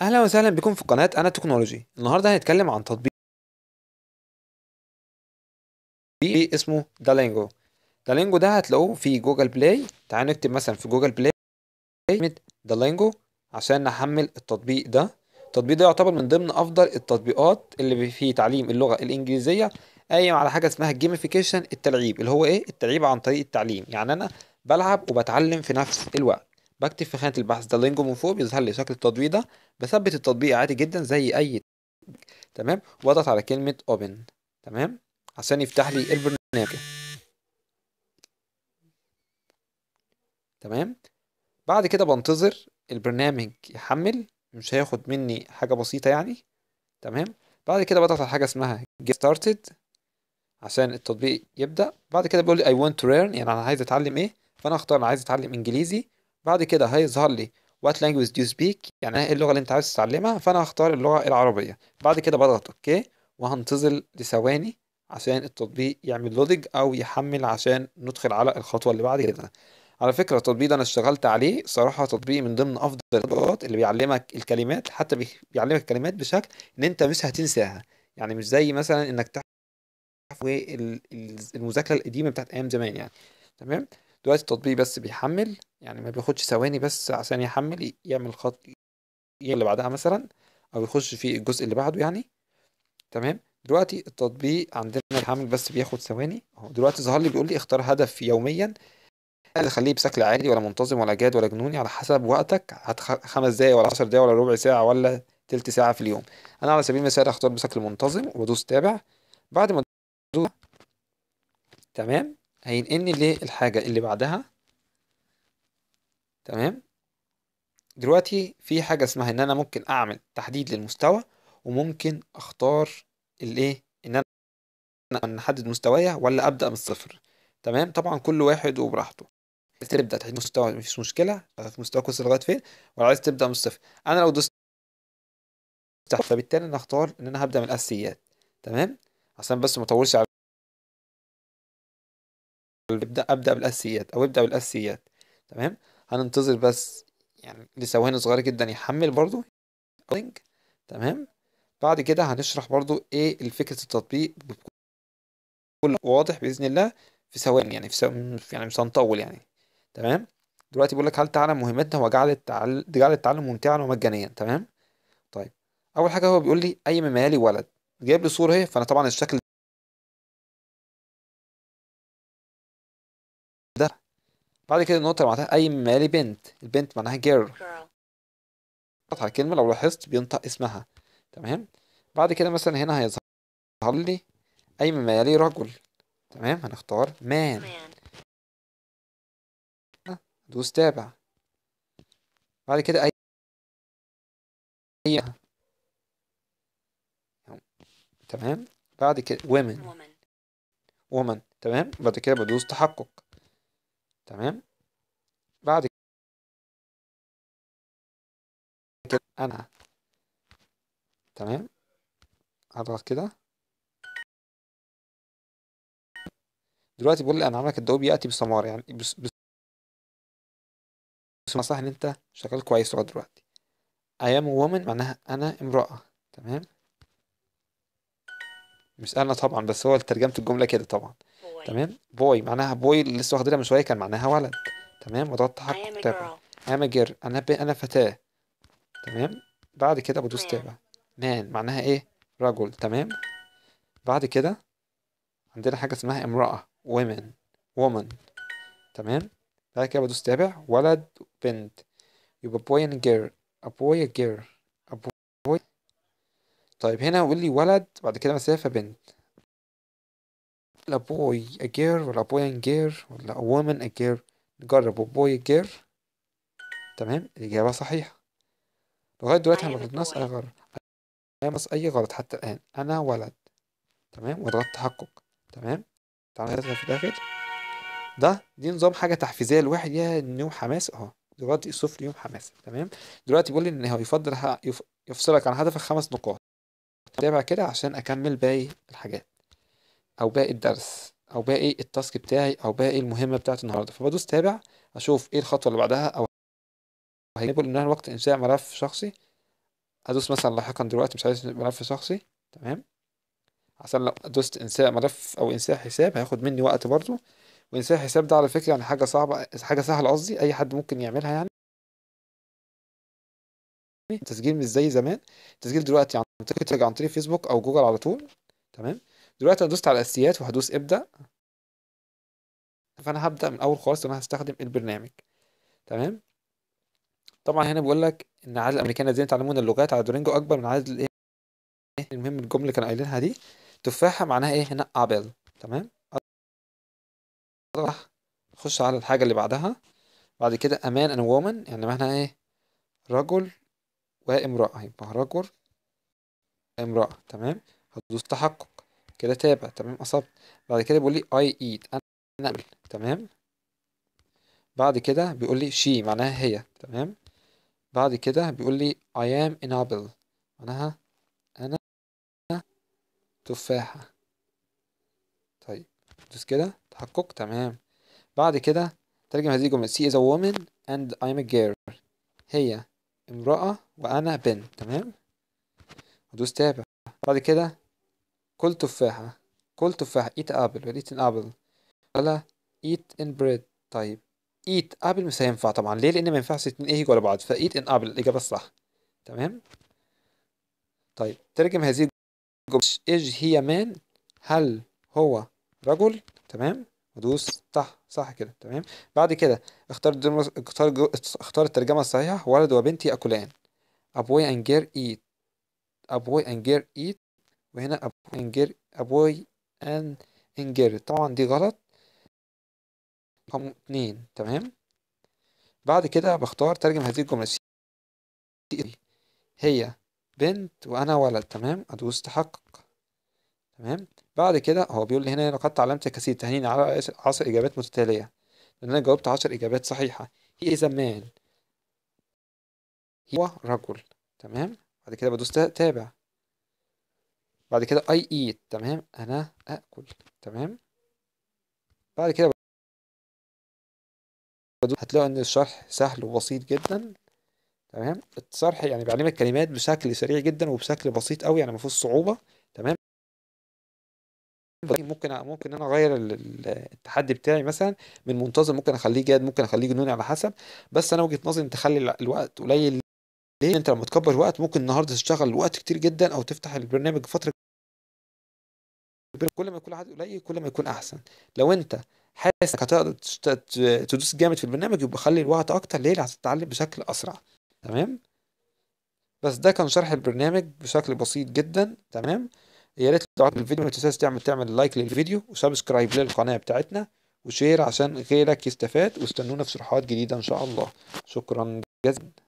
اهلا وسهلا بكم في قناه انا تكنولوجي النهارده هنتكلم عن تطبيق اسمه دالينجو دالينجو ده هتلاقوه في جوجل بلاي تعالوا نكتب مثلا في جوجل بلاي دالينجو عشان نحمل التطبيق ده التطبيق ده يعتبر من ضمن افضل التطبيقات اللي في تعليم اللغه الانجليزيه قايم على حاجه اسمها الجيميفيكيشن التلعيب اللي هو ايه التلعيب عن طريق التعليم يعني انا بلعب وبتعلم في نفس الوقت بكتب في خانة البحث ده لينجو من فوق بيظهر لي شكل التطبيق ده بثبت التطبيق عادي جدا زي أي تمام واضغط على كلمة open تمام عشان يفتح لي البرنامج تمام بعد كده بنتظر البرنامج يحمل مش هياخد مني حاجة بسيطة يعني تمام بعد كده بضغط على حاجة اسمها get started عشان التطبيق يبدأ بعد كده بيقول لي I want to learn يعني أنا عايز أتعلم إيه فأنا أختار أنا عايز أتعلم إنجليزي بعد كده هيظهر لي what language do you speak يعني ايه اللغة اللي انت عايز تتعلمها فانا هختار اللغة العربية بعد كده بضغط اوكي وهنتظر لثواني عشان التطبيق يعمل لودج او يحمل عشان ندخل على الخطوة اللي بعد كده على فكرة التطبيق ده أنا اشتغلت عليه صراحة تطبيق من ضمن أفضل التطبيقات اللي بيعلمك الكلمات حتى بيعلمك الكلمات بشكل إن أنت مش هتنساها يعني مش زي مثلا إنك تحفظ المذاكرة القديمة بتاعت أيام زمان يعني تمام دلوقتي التطبيق بس بيحمل يعني ما بياخدش ثواني بس عشان يحمل يعمل خط اللي بعدها مثلا او يخش في الجزء اللي بعده يعني تمام دلوقتي التطبيق عندنا الحمل بس بياخد ثواني اهو دلوقتي ظهر لي بيقول لي اختار هدف يوميا تخليه بشكل عادي ولا منتظم ولا جاد ولا جنوني على حسب وقتك خمس دقايق ولا عشر دقايق ولا ربع ساعة ولا تلت ساعة في اليوم أنا على سبيل المثال اختار بشكل منتظم وبدوس تابع بعد ما تمام هينقلني للحاجة اللي بعدها تمام دلوقتي في حاجة اسمها ان انا ممكن اعمل تحديد للمستوى وممكن اختار الايه ان انا احدد مستوايا ولا ابدا من الصفر تمام طبعا كل واحد وبراحته عايز تبدا تحديد مستوى مفيش مشكله في مستواك وصل لغايه فين ولا عايز تبدا من الصفر انا لو دوست فبالتالي انا اختار ان انا هبدا من الاساسيات تمام عشان بس ما اطولش على ابدا ابدا بالاساسيات او ابدا بالاساسيات تمام هننتظر بس يعني لثواني صغيره جدا يحمل برضو تمام بعد كده هنشرح برضو ايه الفكره التطبيق بكل واضح باذن الله في ثواني يعني في سو... يعني مش هنطول يعني تمام دلوقتي بيقول لك هل تعلم مهمتنا وجعل التعل... جعل التعلم ممتعا ومجانيا تمام طيب اول حاجه هو بيقول لي اي مالي ولد جايب لي صوره اهي فانا طبعا الشكل بعد كده النقطة اللي معناتها أي مالي بنت البنت معناها جيرل قطع الكلمة لو لاحظت بينطق اسمها تمام بعد كده مثلا هنا هيظهر لي أي مالي رجل تمام هنختار مان دوس تابع بعد كده أي تمام بعد كده women woman تمام بعد كده بدوس تحقق تمام بعد كده انا تمام هضغط كده دلوقتي بيقول لي انا عملك الدوب ياتي بسمار يعني بس بس صح ان انت شغال كويس لغايه دلوقتي I am woman معناها انا امرأة تمام مش انا طبعا بس هو ترجمة الجملة كده طبعا تمام بوي معناها بوي اللي لسه واخدينها من شويه كان معناها ولد تمام وده التحقق تابع انا جير انا ب... انا فتاه تمام بعد كده بدوس تابع مان معناها ايه رجل تمام بعد كده عندنا حاجه اسمها امراه ومن وومن تمام بعد كده بدوس تابع ولد بنت يبقى بوي اند جير ابوي جير ابوي طيب هنا يقول لي ولد بعد كده مسافه بنت لا boy a girl ولا boy and girl ولا a woman a girl نجرب boy a girl تمام الإجابة صحيحة لغاية دلوقتي احنا أيوة، مغلطناش أي إيه. غلط مغلطناش أي غلط حتى الآن أنا ولد تمام وضغط تحقق تمام تعالى في الآخر ده دي نظام حاجة تحفيزية الواحد يا نيوم حماس اهو دلوقتي صفر يوم حماس تمام دلوقتي بيقول لي ان هو يفضل يفصلك عن هدفك خمس نقاط تابع كده عشان اكمل باقي الحاجات او باقي الدرس او باقي التاسك بتاعي او باقي المهمه بتاعت النهارده فبدوس تابع اشوف ايه الخطوه اللي بعدها او هيجيبوا ان انا وقت انشاء ملف شخصي ادوس مثلا لاحقا دلوقتي مش عايز ملف شخصي تمام عشان لو دوست انشاء ملف او انشاء حساب هياخد مني وقت برضو وانشاء حساب ده على فكره يعني حاجه صعبه حاجه سهله قصدي اي حد ممكن يعملها يعني التسجيل مش زي زمان التسجيل دلوقتي عن طريق عن طريق فيسبوك او جوجل على طول تمام دلوقتي انا دوست على الاساسيات وهدوس ابدا فانا هبدا من اول خالص وانا هستخدم البرنامج تمام طبعا هنا بيقول لك ان عدد الامريكان الذين يتعلمون اللغات على دورينجو اكبر من عدد الايه المهم الجمله اللي كانوا قايلينها دي تفاحه معناها ايه هنا ابل تمام راح خش على الحاجه اللي بعدها بعد كده امان ان وومن يعني معناها ايه رجل وامراه يبقى رجل امراه تمام هدوس تحقق كده تابع تمام أصبت بعد كده بيقول لي I eat أنا أكل تمام بعد كده بيقول لي she معناها هي تمام بعد كده بيقول لي I am an apple معناها أنا تفاحة طيب دوس كده تحقق تمام بعد كده ترجم هذه الجملة she is a woman and I'm a girl هي امرأة وأنا بنت تمام دوس تابع بعد كده كل تفاحة كل تفاحة eat apple ولا eat an apple ولا eat in bread طيب eat apple مش هينفع طبعا ليه لأن ما ينفعش اتنين ايه يجوا على بعض eat ان apple الإجابة الصح تمام طيب ترجم هذه الجملة إج هي مان هل هو رجل تمام ودوس صح صح كده تمام بعد كده اختار اختار جو... اختار الترجمة الصحيحة ولد وبنتي يأكلان a boy and girl eat a boy and girl eat وهنا ابوي ان انجر طبعا دي غلط رقم اتنين تمام بعد كده بختار ترجم هذه الجملة هي بنت وأنا ولد تمام أدوس تحقق تمام بعد كده هو بيقول لي هنا لقد تعلمت كثير تهنيني على عشر إجابات متتالية لأن أنا جاوبت عشر إجابات صحيحة هي زمان هو رجل تمام بعد كده بدوس تابع بعد كده اي ايت تمام انا اكل تمام بعد كده هتلاقوا ان الشرح سهل وبسيط جدا تمام الشرح يعني بيعلمك كلمات بشكل سريع جدا وبشكل بسيط قوي يعني ما فيهوش صعوبه تمام ممكن ممكن انا اغير التحدي بتاعي مثلا من منتظم ممكن اخليه جاد ممكن اخليه جنوني على حسب بس انا وجهه نظري ان تخلي الوقت قليل ليه انت لما تكبر وقت ممكن النهارده تشتغل وقت كتير جدا او تفتح البرنامج فتره كل ما يكون العدد قليل كل ما يكون احسن لو انت حاسس انك هتقدر تدوس جامد في البرنامج يبقى خلي الوقت اكتر ليه هتتعلم بشكل اسرع تمام بس ده كان شرح البرنامج بشكل بسيط جدا تمام يا ريت لو عجبك الفيديو ما تنساش تعمل تعمل لايك للفيديو وسبسكرايب للقناه بتاعتنا وشير عشان غيرك يستفاد واستنونا في شروحات جديده ان شاء الله شكرا جزيلا